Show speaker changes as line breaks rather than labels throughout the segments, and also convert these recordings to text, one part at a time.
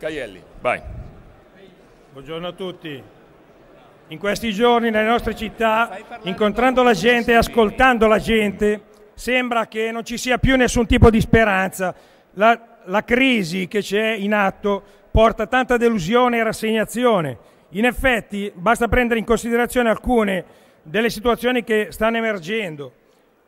Caielli, vai. Buongiorno a tutti. In questi giorni nelle nostre città, incontrando la gente e ascoltando la gente, sembra che non ci sia più nessun tipo di speranza. La, la crisi che c'è in atto porta tanta delusione e rassegnazione. In effetti basta prendere in considerazione alcune delle situazioni che stanno emergendo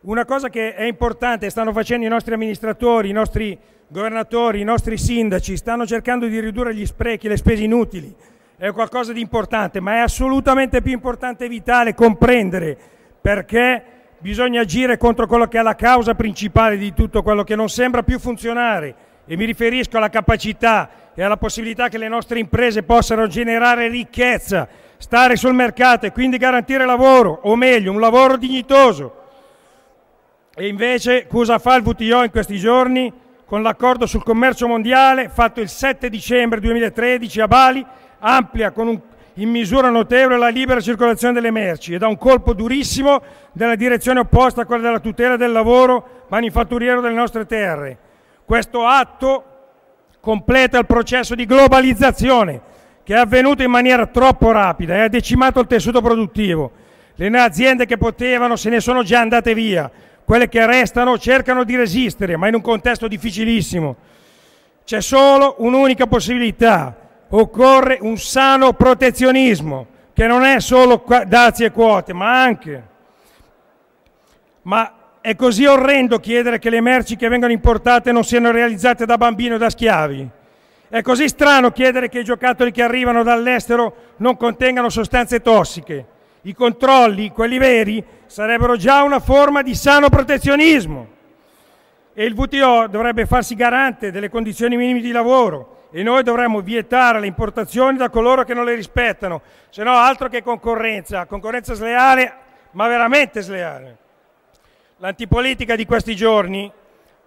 una cosa che è importante, stanno facendo i nostri amministratori, i nostri governatori, i nostri sindaci, stanno cercando di ridurre gli sprechi, le spese inutili. È qualcosa di importante, ma è assolutamente più importante e vitale comprendere perché bisogna agire contro quello che è la causa principale di tutto quello che non sembra più funzionare e mi riferisco alla capacità e alla possibilità che le nostre imprese possano generare ricchezza, stare sul mercato e quindi garantire lavoro, o meglio un lavoro dignitoso e invece cosa fa il WTO in questi giorni? Con l'accordo sul commercio mondiale fatto il 7 dicembre 2013 a Bali, amplia un, in misura notevole la libera circolazione delle merci e dà un colpo durissimo nella direzione opposta a quella della tutela del lavoro manifatturiero delle nostre terre. Questo atto completa il processo di globalizzazione che è avvenuto in maniera troppo rapida e ha decimato il tessuto produttivo. Le aziende che potevano se ne sono già andate via, quelle che restano cercano di resistere, ma in un contesto difficilissimo. C'è solo un'unica possibilità, occorre un sano protezionismo, che non è solo dazi e quote, ma anche... Ma è così orrendo chiedere che le merci che vengono importate non siano realizzate da bambini o da schiavi. È così strano chiedere che i giocattoli che arrivano dall'estero non contengano sostanze tossiche. I controlli, quelli veri, sarebbero già una forma di sano protezionismo e il VTO dovrebbe farsi garante delle condizioni minime di lavoro e noi dovremmo vietare le importazioni da coloro che non le rispettano, se no altro che concorrenza, concorrenza sleale, ma veramente sleale. L'antipolitica di questi giorni,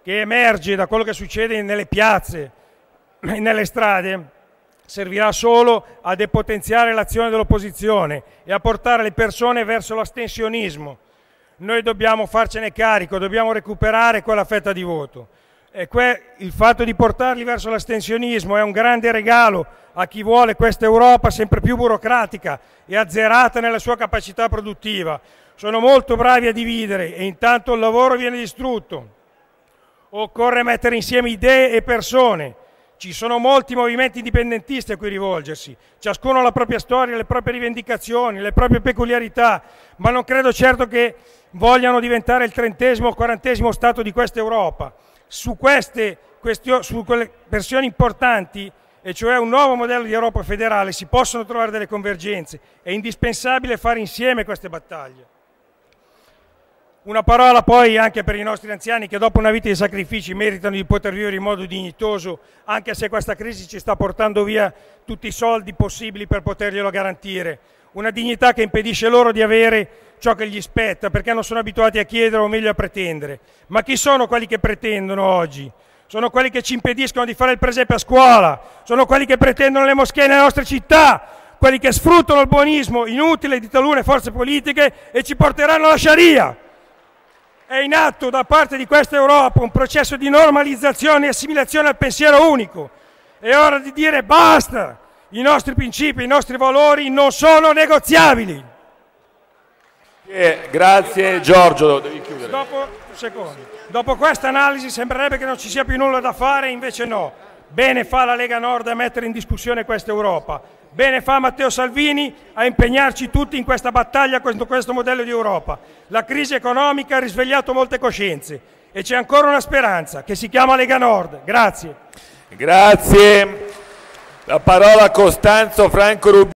che emerge da quello che succede nelle piazze e nelle strade, servirà solo a depotenziare l'azione dell'opposizione e a portare le persone verso l'astensionismo. Noi dobbiamo farcene carico, dobbiamo recuperare quella fetta di voto. E il fatto di portarli verso l'astensionismo è un grande regalo a chi vuole questa Europa sempre più burocratica e azzerata nella sua capacità produttiva. Sono molto bravi a dividere e intanto il lavoro viene distrutto. Occorre mettere insieme idee e persone ci sono molti movimenti indipendentisti a cui rivolgersi, ciascuno ha la propria storia, le proprie rivendicazioni, le proprie peculiarità, ma non credo certo che vogliano diventare il trentesimo o quarantesimo Stato di questa Europa. Su queste su quelle versioni importanti, e cioè un nuovo modello di Europa federale, si possono trovare delle convergenze. È indispensabile fare insieme queste battaglie. Una parola poi anche per i nostri anziani che dopo una vita di sacrifici meritano di poter vivere in modo dignitoso, anche se questa crisi ci sta portando via tutti i soldi possibili per poterglielo garantire. Una dignità che impedisce loro di avere ciò che gli spetta, perché non sono abituati a chiedere o meglio a pretendere. Ma chi sono quelli che pretendono oggi? Sono quelli che ci impediscono di fare il presepe a scuola, sono quelli che pretendono le moschee nelle nostre città, quelli che sfruttano il buonismo inutile di talune forze politiche e ci porteranno alla Sharia. È in atto da parte di questa Europa un processo di normalizzazione e assimilazione al pensiero unico. È ora di dire basta! I nostri principi, i nostri valori non sono negoziabili. Eh, grazie Giorgio, devi chiudere. Dopo, dopo questa analisi sembrerebbe che non ci sia più nulla da fare, invece no. Bene fa la Lega Nord a mettere in discussione questa Europa. Bene fa Matteo Salvini a impegnarci tutti in questa battaglia contro questo modello di Europa. La crisi economica ha risvegliato molte coscienze e c'è ancora una speranza che si chiama Lega Nord. Grazie. Grazie. La parola a Costanzo Franco Rubini.